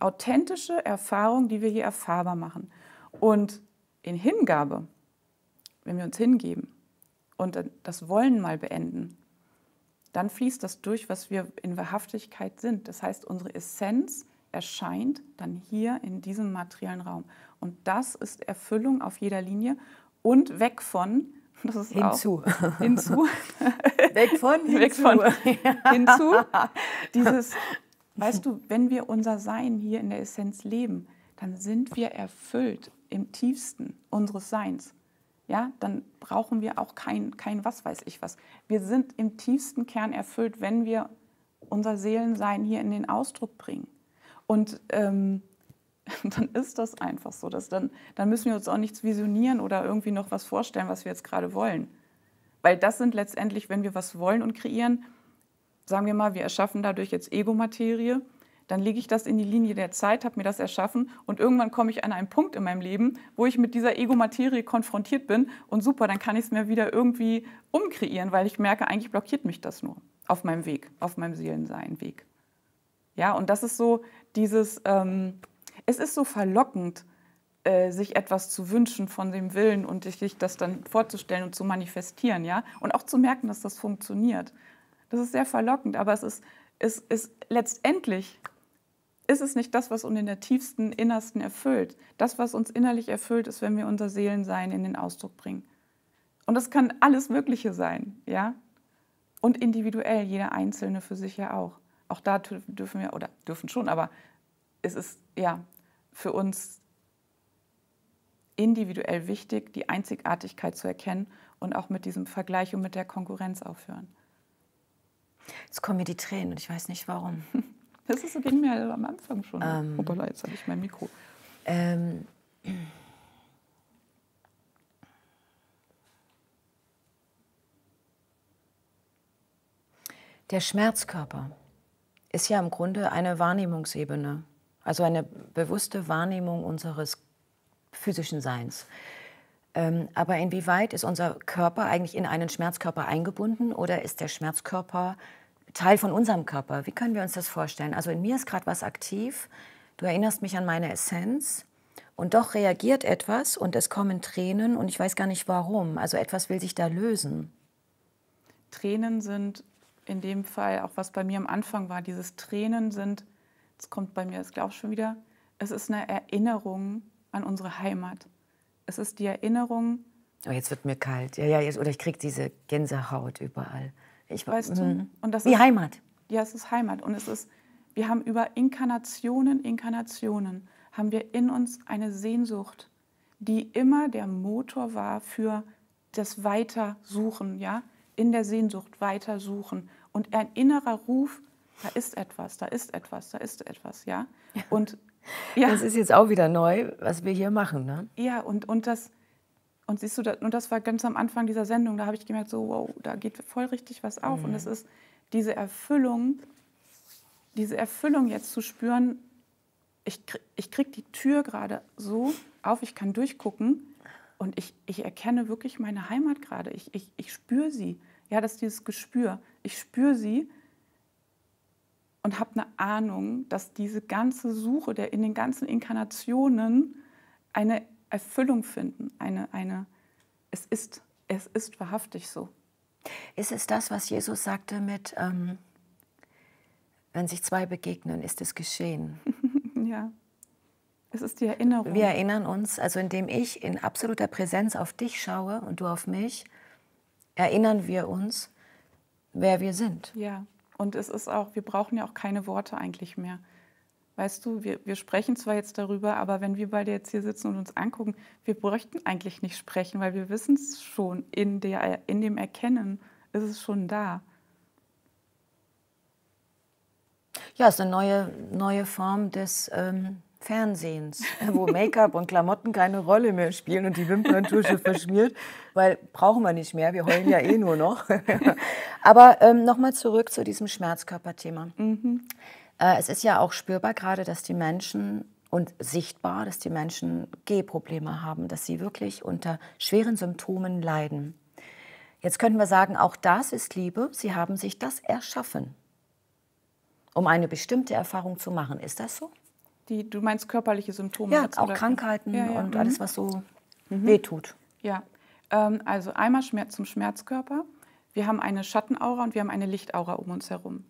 authentische Erfahrungen, die wir hier erfahrbar machen. Und in Hingabe, wenn wir uns hingeben und das Wollen mal beenden, dann fließt das durch, was wir in Wahrhaftigkeit sind. Das heißt, unsere Essenz erscheint dann hier in diesem materiellen Raum. Und das ist Erfüllung auf jeder Linie und weg von, das ist hinzu. Auch, hinzu. weg von, hinzu. Weg von, hinzu. Dieses, weißt du, wenn wir unser Sein hier in der Essenz leben, dann sind wir erfüllt im tiefsten unseres Seins. Ja, dann brauchen wir auch kein, kein was weiß ich was. Wir sind im tiefsten Kern erfüllt, wenn wir unser Seelensein hier in den Ausdruck bringen. Und ähm, dann ist das einfach so. Dass dann, dann müssen wir uns auch nichts visionieren oder irgendwie noch was vorstellen, was wir jetzt gerade wollen. Weil das sind letztendlich, wenn wir was wollen und kreieren, sagen wir mal, wir erschaffen dadurch jetzt Ego-Materie, dann lege ich das in die Linie der Zeit, habe mir das erschaffen und irgendwann komme ich an einen Punkt in meinem Leben, wo ich mit dieser Ego-Materie konfrontiert bin und super, dann kann ich es mir wieder irgendwie umkreieren, weil ich merke, eigentlich blockiert mich das nur auf meinem Weg, auf meinem Seelensein-Weg. Ja, und das ist so dieses, ähm, es ist so verlockend, äh, sich etwas zu wünschen von dem Willen und sich das dann vorzustellen und zu manifestieren, ja, und auch zu merken, dass das funktioniert. Das ist sehr verlockend, aber es ist, es ist letztendlich ist es nicht das, was uns in der tiefsten, innersten erfüllt. Das, was uns innerlich erfüllt, ist, wenn wir unser Seelensein in den Ausdruck bringen. Und das kann alles Mögliche sein, ja? Und individuell, jeder Einzelne für sich ja auch auch da dürfen wir, oder dürfen schon, aber es ist ja für uns individuell wichtig, die Einzigartigkeit zu erkennen und auch mit diesem Vergleich und mit der Konkurrenz aufhören. Jetzt kommen mir die Tränen und ich weiß nicht warum. Das ist, ging mir am Anfang schon. Ähm, Hoppala, jetzt habe ich mein Mikro. Ähm, der Schmerzkörper ist ja im Grunde eine Wahrnehmungsebene, also eine bewusste Wahrnehmung unseres physischen Seins. Ähm, aber inwieweit ist unser Körper eigentlich in einen Schmerzkörper eingebunden oder ist der Schmerzkörper Teil von unserem Körper? Wie können wir uns das vorstellen? Also in mir ist gerade was aktiv, du erinnerst mich an meine Essenz und doch reagiert etwas und es kommen Tränen und ich weiß gar nicht warum. Also etwas will sich da lösen. Tränen sind in dem Fall, auch was bei mir am Anfang war, dieses Tränen sind, es kommt bei mir, das glaube ich schon wieder, es ist eine Erinnerung an unsere Heimat. Es ist die Erinnerung. Oh, jetzt wird mir kalt. Ja, ja, jetzt, oder ich kriege diese Gänsehaut überall. Ich weißt du, mhm. und das wie ist, Heimat. Ja, es ist Heimat und es ist wir haben über Inkarnationen, Inkarnationen haben wir in uns eine Sehnsucht, die immer der Motor war für das Weitersuchen, ja? in der Sehnsucht weiter suchen. Und ein innerer Ruf, da ist etwas, da ist etwas, da ist etwas, ja. Und ja. Das ist jetzt auch wieder neu, was wir hier machen, ne? Ja, und, und das, und siehst du, und das war ganz am Anfang dieser Sendung, da habe ich gemerkt, so, wow, da geht voll richtig was auf. Mhm. Und es mhm. ist diese Erfüllung, diese Erfüllung jetzt zu spüren, ich, krieg, ich krieg die Tür gerade so auf, ich kann durchgucken und ich, ich erkenne wirklich meine Heimat gerade. Ich, ich, ich spüre sie. Ja, das ist dieses Gespür. Ich spüre sie und habe eine Ahnung, dass diese ganze Suche der in den ganzen Inkarnationen eine Erfüllung finden, eine, eine, es ist, es ist wahrhaftig so. Ist es das, was Jesus sagte mit, ähm, wenn sich zwei begegnen, ist es geschehen? ja. Es ist die Erinnerung. Wir erinnern uns, also indem ich in absoluter Präsenz auf dich schaue und du auf mich, erinnern wir uns, wer wir sind. Ja, und es ist auch, wir brauchen ja auch keine Worte eigentlich mehr. Weißt du, wir, wir sprechen zwar jetzt darüber, aber wenn wir beide jetzt hier sitzen und uns angucken, wir bräuchten eigentlich nicht sprechen, weil wir wissen es schon in, der, in dem Erkennen ist es schon da. Ja, es ist eine neue, neue Form des ähm, Fernsehens, wo Make-up und Klamotten keine Rolle mehr spielen und die Wimperntusche verschmiert, weil brauchen wir nicht mehr, wir heulen ja eh nur noch. Aber ähm, nochmal zurück zu diesem Schmerzkörperthema. Mhm. Äh, es ist ja auch spürbar gerade, dass die Menschen und sichtbar, dass die Menschen Gehprobleme haben, dass sie wirklich unter schweren Symptomen leiden. Jetzt könnten wir sagen, auch das ist Liebe, sie haben sich das erschaffen, um eine bestimmte Erfahrung zu machen. Ist das so? Die, du meinst körperliche Symptome? Ja, auch oder? Krankheiten ja, ja. und mhm. alles, was so mhm. mhm. wehtut. Ja, ähm, also einmal Schmerz zum Schmerzkörper. Wir haben eine Schattenaura und wir haben eine Lichtaura um uns herum.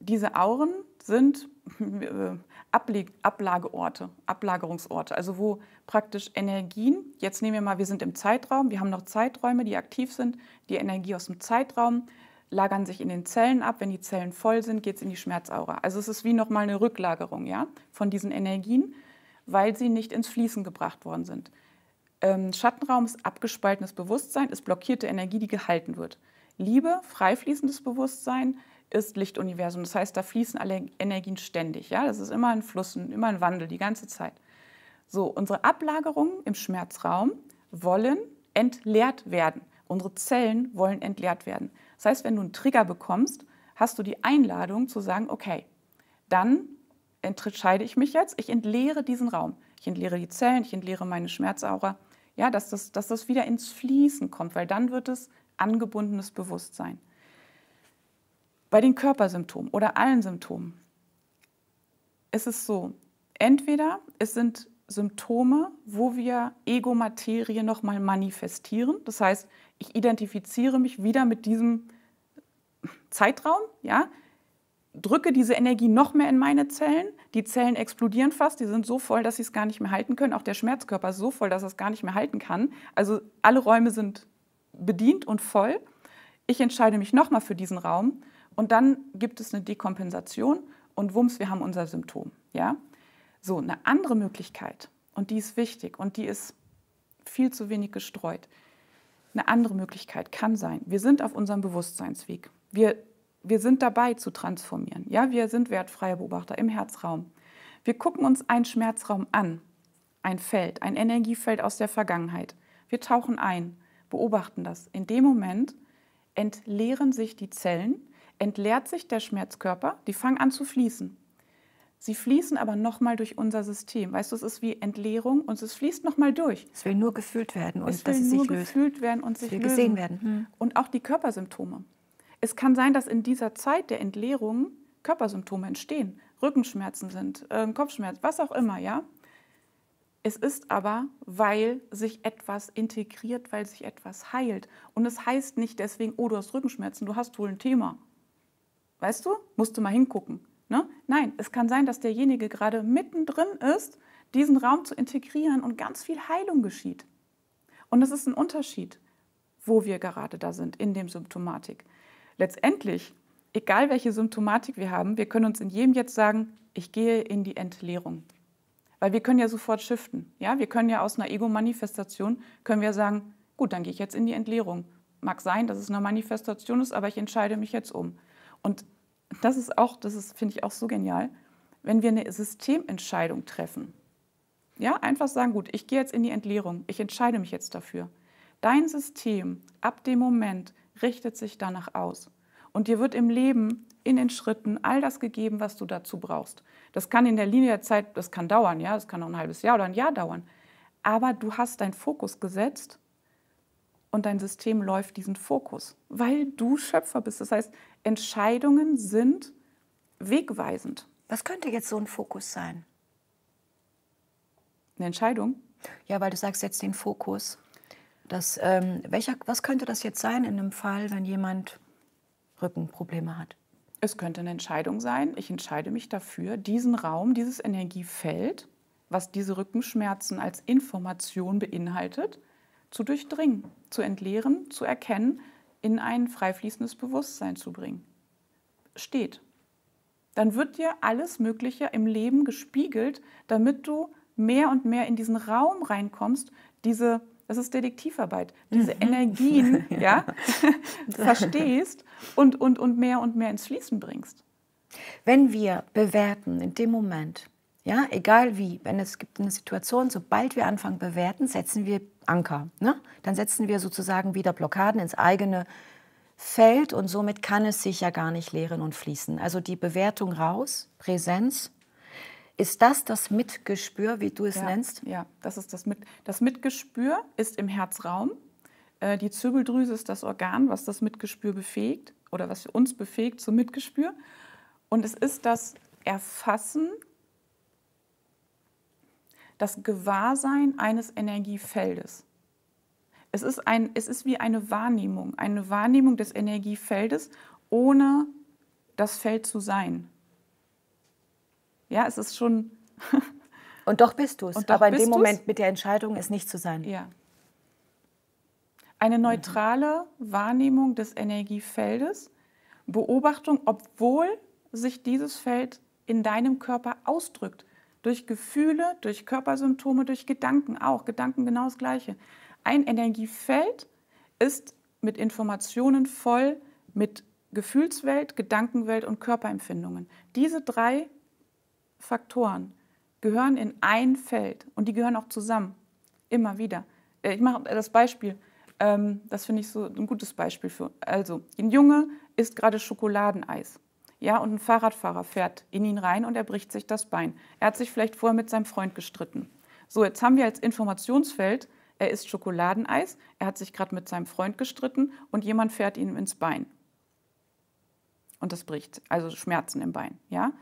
Diese Auren sind äh, Ablageorte, Ablagerungsorte, also wo praktisch Energien, jetzt nehmen wir mal, wir sind im Zeitraum, wir haben noch Zeiträume, die aktiv sind, die Energie aus dem Zeitraum lagern sich in den Zellen ab. Wenn die Zellen voll sind, geht es in die Schmerzaura. Also es ist wie nochmal eine Rücklagerung ja, von diesen Energien, weil sie nicht ins Fließen gebracht worden sind. Ähm, Schattenraum ist abgespaltenes Bewusstsein, ist blockierte Energie, die gehalten wird. Liebe, freifließendes Bewusstsein, ist Lichtuniversum. Das heißt, da fließen alle Energien ständig. Ja? Das ist immer ein Fluss, immer ein Wandel, die ganze Zeit. So, unsere Ablagerungen im Schmerzraum wollen entleert werden. Unsere Zellen wollen entleert werden. Das heißt, wenn du einen Trigger bekommst, hast du die Einladung zu sagen, okay, dann entscheide ich mich jetzt, ich entleere diesen Raum. Ich entleere die Zellen, ich entleere meine Schmerzaura. Ja, dass das, dass das wieder ins Fließen kommt, weil dann wird es angebundenes Bewusstsein. Bei den Körpersymptomen oder allen Symptomen ist es so, entweder es sind Symptome, wo wir Ego-Materie nochmal manifestieren. Das heißt, ich identifiziere mich wieder mit diesem Zeitraum, ja, drücke diese Energie noch mehr in meine Zellen. Die Zellen explodieren fast, die sind so voll, dass sie es gar nicht mehr halten können. Auch der Schmerzkörper ist so voll, dass er es gar nicht mehr halten kann. Also alle Räume sind bedient und voll. Ich entscheide mich nochmal für diesen Raum und dann gibt es eine Dekompensation und wumms, wir haben unser Symptom. Ja? So, eine andere Möglichkeit, und die ist wichtig und die ist viel zu wenig gestreut. Eine andere Möglichkeit kann sein, wir sind auf unserem Bewusstseinsweg. Wir, wir sind dabei zu transformieren. Ja, wir sind wertfreie Beobachter im Herzraum. Wir gucken uns einen Schmerzraum an, ein Feld, ein Energiefeld aus der Vergangenheit. Wir tauchen ein, beobachten das. In dem Moment entleeren sich die Zellen, entleert sich der Schmerzkörper, die fangen an zu fließen. Sie fließen aber nochmal durch unser System. Weißt du, es ist wie Entleerung und es fließt nochmal durch. Es will nur gefühlt werden und es will sich nur lösen. gefühlt werden und es sich will lösen. gesehen werden. Hm. Und auch die Körpersymptome. Es kann sein, dass in dieser Zeit der Entleerung Körpersymptome entstehen, Rückenschmerzen sind, äh, Kopfschmerzen, was auch immer, ja. Es ist aber, weil sich etwas integriert, weil sich etwas heilt. Und es heißt nicht deswegen, oh, du hast Rückenschmerzen, du hast wohl ein Thema. Weißt du? Musst du mal hingucken. Ne? Nein, es kann sein, dass derjenige gerade mittendrin ist, diesen Raum zu integrieren und ganz viel Heilung geschieht. Und es ist ein Unterschied, wo wir gerade da sind in dem Symptomatik letztendlich, egal welche Symptomatik wir haben, wir können uns in jedem jetzt sagen, ich gehe in die Entleerung. Weil wir können ja sofort shiften. Ja? Wir können ja aus einer Ego-Manifestation, können wir sagen, gut, dann gehe ich jetzt in die Entleerung. Mag sein, dass es eine Manifestation ist, aber ich entscheide mich jetzt um. Und das ist auch, das ist, finde ich auch so genial, wenn wir eine Systementscheidung treffen. Ja, einfach sagen, gut, ich gehe jetzt in die Entleerung, ich entscheide mich jetzt dafür. Dein System ab dem Moment richtet sich danach aus. Und dir wird im Leben, in den Schritten, all das gegeben, was du dazu brauchst. Das kann in der Linie der Zeit, das kann dauern, ja, das kann auch ein halbes Jahr oder ein Jahr dauern. Aber du hast deinen Fokus gesetzt und dein System läuft diesen Fokus, weil du Schöpfer bist. Das heißt, Entscheidungen sind wegweisend. Was könnte jetzt so ein Fokus sein? Eine Entscheidung? Ja, weil du sagst, jetzt den Fokus. Das, ähm, welcher, was könnte das jetzt sein in einem Fall, wenn jemand Rückenprobleme hat? Es könnte eine Entscheidung sein. Ich entscheide mich dafür, diesen Raum, dieses Energiefeld, was diese Rückenschmerzen als Information beinhaltet, zu durchdringen, zu entleeren, zu erkennen, in ein freifließendes Bewusstsein zu bringen. Steht. Dann wird dir alles Mögliche im Leben gespiegelt, damit du mehr und mehr in diesen Raum reinkommst, diese das ist Detektivarbeit, diese mhm. Energien ja, verstehst und, und, und mehr und mehr ins Fließen bringst. Wenn wir bewerten in dem Moment, ja, egal wie, wenn es gibt eine Situation, sobald wir anfangen bewerten, setzen wir Anker. Ne? Dann setzen wir sozusagen wieder Blockaden ins eigene Feld und somit kann es sich ja gar nicht leeren und fließen. Also die Bewertung raus, Präsenz, ist das das Mitgespür, wie du es ja, nennst? Ja, das ist das Mit. Das Mitgespür ist im Herzraum. Äh, die Zirbeldrüse ist das Organ, was das Mitgespür befähigt oder was uns befähigt zum Mitgespür. Und es ist das Erfassen, das Gewahrsein eines Energiefeldes. Es ist, ein, es ist wie eine Wahrnehmung, eine Wahrnehmung des Energiefeldes, ohne das Feld zu sein. Ja, es ist schon. Und doch bist du es. Aber in dem Moment mit der Entscheidung, es nicht zu sein. Ja. Eine neutrale mhm. Wahrnehmung des Energiefeldes, Beobachtung, obwohl sich dieses Feld in deinem Körper ausdrückt. Durch Gefühle, durch Körpersymptome, durch Gedanken auch. Gedanken genau das Gleiche. Ein Energiefeld ist mit Informationen voll, mit Gefühlswelt, Gedankenwelt und Körperempfindungen. Diese drei Faktoren gehören in ein Feld und die gehören auch zusammen. Immer wieder. Äh, ich mache das Beispiel. Ähm, das finde ich so ein gutes Beispiel für. Also, ein Junge isst gerade Schokoladeneis. Ja, und ein Fahrradfahrer fährt in ihn rein und er bricht sich das Bein. Er hat sich vielleicht vorher mit seinem Freund gestritten. So, jetzt haben wir als Informationsfeld, er isst Schokoladeneis, er hat sich gerade mit seinem Freund gestritten und jemand fährt ihm ins Bein. Und das bricht, also Schmerzen im Bein. Ja?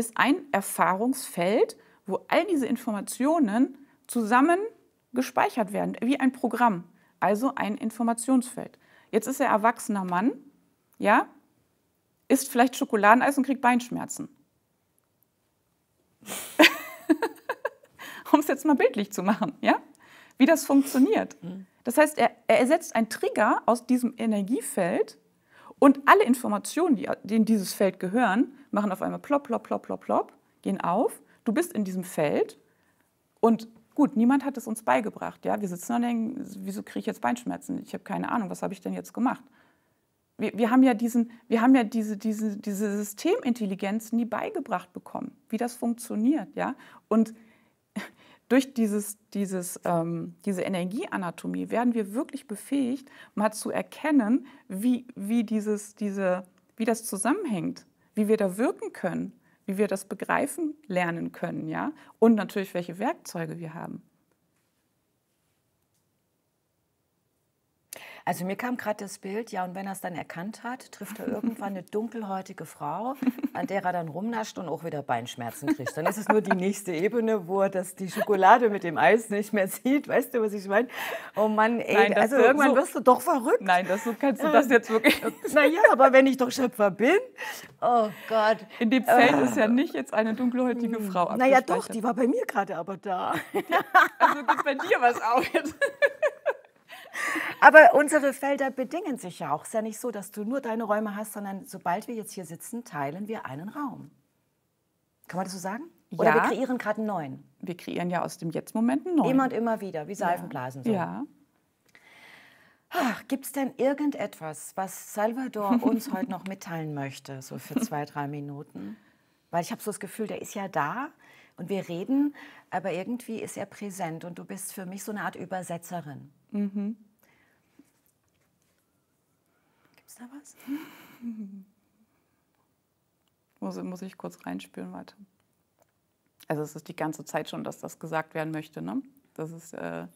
ist ein Erfahrungsfeld, wo all diese Informationen zusammen gespeichert werden, wie ein Programm, also ein Informationsfeld. Jetzt ist er erwachsener Mann, ja, isst vielleicht Schokoladeneis und kriegt Beinschmerzen. um es jetzt mal bildlich zu machen, ja? Wie das funktioniert. Mhm. Das heißt, er, er ersetzt einen Trigger aus diesem Energiefeld und alle Informationen, die, in dieses Feld gehören, machen auf einmal plopp, plopp, plopp, plopp, plopp, gehen auf. Du bist in diesem Feld und gut, niemand hat es uns beigebracht. Ja? Wir sitzen und denken, wieso kriege ich jetzt Beinschmerzen? Ich habe keine Ahnung, was habe ich denn jetzt gemacht? Wir, wir, haben ja, diesen, wir haben ja diese, diese, diese Systemintelligenz nie beigebracht bekommen, wie das funktioniert. Ja? Und durch dieses, dieses, ähm, diese Energieanatomie werden wir wirklich befähigt, mal zu erkennen, wie, wie, dieses, diese, wie das zusammenhängt, wie wir da wirken können, wie wir das begreifen lernen können, ja, und natürlich, welche Werkzeuge wir haben. Also mir kam gerade das Bild, ja, und wenn er es dann erkannt hat, trifft er irgendwann eine dunkelhäutige Frau, an der er dann rumnascht und auch wieder Beinschmerzen kriegt. Dann ist es nur die nächste Ebene, wo er das, die Schokolade mit dem Eis nicht mehr sieht. Weißt du, was ich meine? Oh Mann, ey, Nein, also irgendwann so, wirst du doch verrückt. Nein, das, so kannst du das ähm, jetzt wirklich Naja, aber wenn ich doch Schöpfer bin, oh Gott. In dem Feld äh, ist ja nicht jetzt eine dunkelhäutige hm. Frau Naja doch, die war bei mir gerade aber da. Also gibt bei dir was auch jetzt. Aber unsere Felder bedingen sich ja auch. Es ist ja nicht so, dass du nur deine Räume hast, sondern sobald wir jetzt hier sitzen, teilen wir einen Raum. Kann man das so sagen? Oder ja. wir kreieren gerade einen neuen. Wir kreieren ja aus dem Jetzt-Moment einen neuen. Immer und immer wieder, wie Seifenblasen. So. Ja. Ah, Gibt es denn irgendetwas, was Salvador uns heute noch mitteilen möchte, so für zwei, drei Minuten? Weil ich habe so das Gefühl, der ist ja da und wir reden, aber irgendwie ist er präsent und du bist für mich so eine Art Übersetzerin. Mhm. Gibt's da was? muss, muss ich kurz reinspüren, warte. Also es ist die ganze Zeit schon, dass das gesagt werden möchte, ne? Das ist. Äh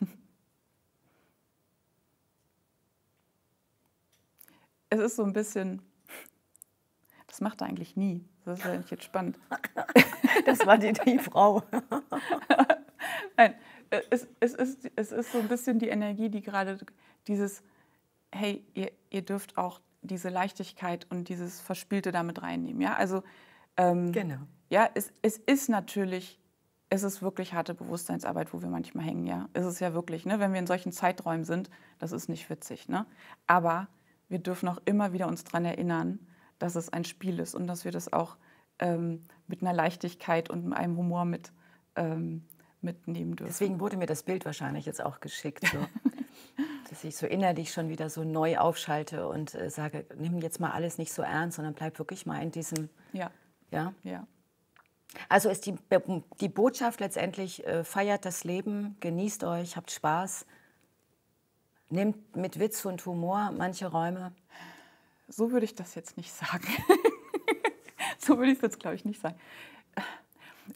es ist so ein bisschen. Das macht er eigentlich nie. Das ist ja nicht jetzt spannend. Das war die, die Frau. Nein, äh, es, es, ist, es ist so ein bisschen die Energie, die gerade dieses, hey, ihr, ihr dürft auch diese Leichtigkeit und dieses Verspielte damit reinnehmen. Ja, also ähm, genau. Ja, es, es ist natürlich, es ist wirklich harte Bewusstseinsarbeit, wo wir manchmal hängen. Ja, es ist ja wirklich, ne, wenn wir in solchen Zeiträumen sind, das ist nicht witzig. Ne? Aber wir dürfen auch immer wieder uns daran erinnern, dass es ein Spiel ist und dass wir das auch ähm, mit einer Leichtigkeit und einem Humor mit ähm, mitnehmen dürfen. Deswegen wurde mir das Bild wahrscheinlich jetzt auch geschickt, so. dass ich so innerlich schon wieder so neu aufschalte und äh, sage, nimm jetzt mal alles nicht so ernst, sondern bleib wirklich mal in diesem. Ja. Ja. ja. Also ist die, die Botschaft letztendlich, äh, feiert das Leben, genießt euch, habt Spaß, nehmt mit Witz und Humor manche Räume. So würde ich das jetzt nicht sagen. so würde ich es jetzt, glaube ich, nicht sagen.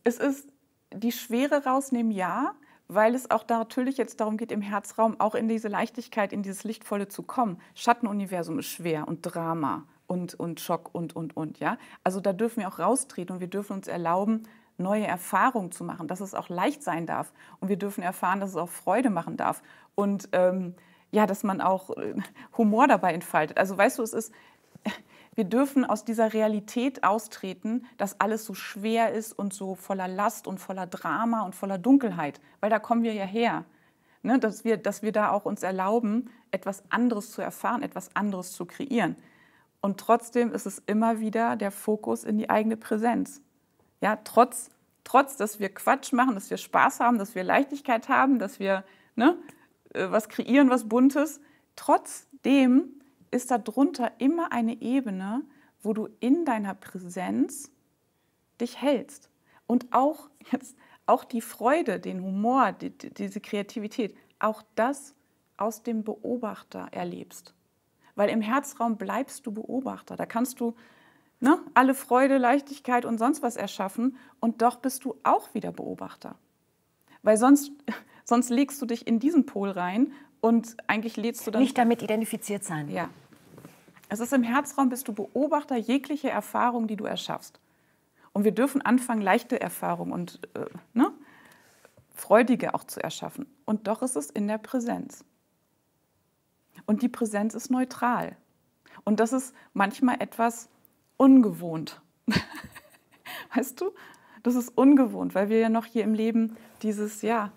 Es ist die Schwere rausnehmen, ja, weil es auch da natürlich jetzt darum geht, im Herzraum auch in diese Leichtigkeit, in dieses Lichtvolle zu kommen. Schattenuniversum ist schwer und Drama und, und Schock und, und, und, ja. Also da dürfen wir auch raustreten und wir dürfen uns erlauben, neue Erfahrungen zu machen, dass es auch leicht sein darf. Und wir dürfen erfahren, dass es auch Freude machen darf. Und ähm, ja, dass man auch äh, Humor dabei entfaltet. Also weißt du, es ist, wir dürfen aus dieser Realität austreten, dass alles so schwer ist und so voller Last und voller Drama und voller Dunkelheit, weil da kommen wir ja her. Ne? dass, wir, dass wir da auch uns erlauben, etwas anderes zu erfahren, etwas anderes zu kreieren. Und trotzdem ist es immer wieder der Fokus in die eigene Präsenz. Ja, trotz, trotz, dass wir Quatsch machen, dass wir Spaß haben, dass wir Leichtigkeit haben, dass wir ne, äh, was kreieren, was Buntes, trotzdem ist darunter immer eine Ebene, wo du in deiner Präsenz dich hältst. Und auch jetzt auch die Freude, den Humor, die, diese Kreativität, auch das aus dem Beobachter erlebst. Weil im Herzraum bleibst du Beobachter. Da kannst du ne, alle Freude, Leichtigkeit und sonst was erschaffen und doch bist du auch wieder Beobachter. Weil sonst, sonst legst du dich in diesen Pol rein und eigentlich lädst du dann. Nicht damit identifiziert sein. Ja, es ist im Herzraum, bist du Beobachter jeglicher Erfahrung, die du erschaffst. Und wir dürfen anfangen, leichte Erfahrungen und äh, ne, freudige auch zu erschaffen. Und doch ist es in der Präsenz. Und die Präsenz ist neutral. Und das ist manchmal etwas ungewohnt. weißt du? Das ist ungewohnt, weil wir ja noch hier im Leben dieses, ja,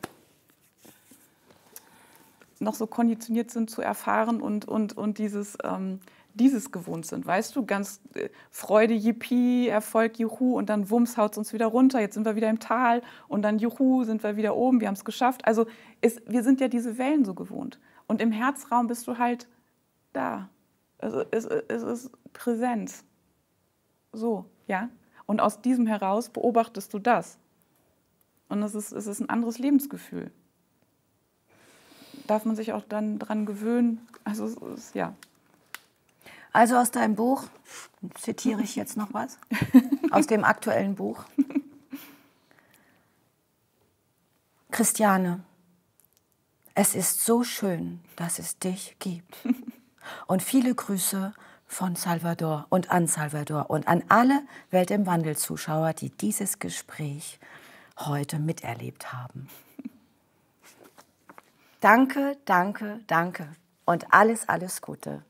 noch so konditioniert sind zu erfahren und, und, und dieses, ähm, dieses gewohnt sind. Weißt du, ganz äh, Freude, Yippie, Erfolg, Juhu und dann Wumms haut es uns wieder runter. Jetzt sind wir wieder im Tal und dann Juhu sind wir wieder oben, wir haben es geschafft. Also ist, wir sind ja diese Wellen so gewohnt. Und im Herzraum bist du halt da. Also es, es ist Präsenz. So, ja. Und aus diesem heraus beobachtest du das. Und es ist, es ist ein anderes Lebensgefühl. Darf man sich auch dann dran gewöhnen? Also, es ist, ja. Also aus deinem Buch, zitiere ich jetzt noch was, aus dem aktuellen Buch. Christiane, es ist so schön, dass es dich gibt. Und viele Grüße von Salvador und an Salvador und an alle Welt im Wandel Zuschauer, die dieses Gespräch heute miterlebt haben. Danke, danke, danke und alles, alles Gute.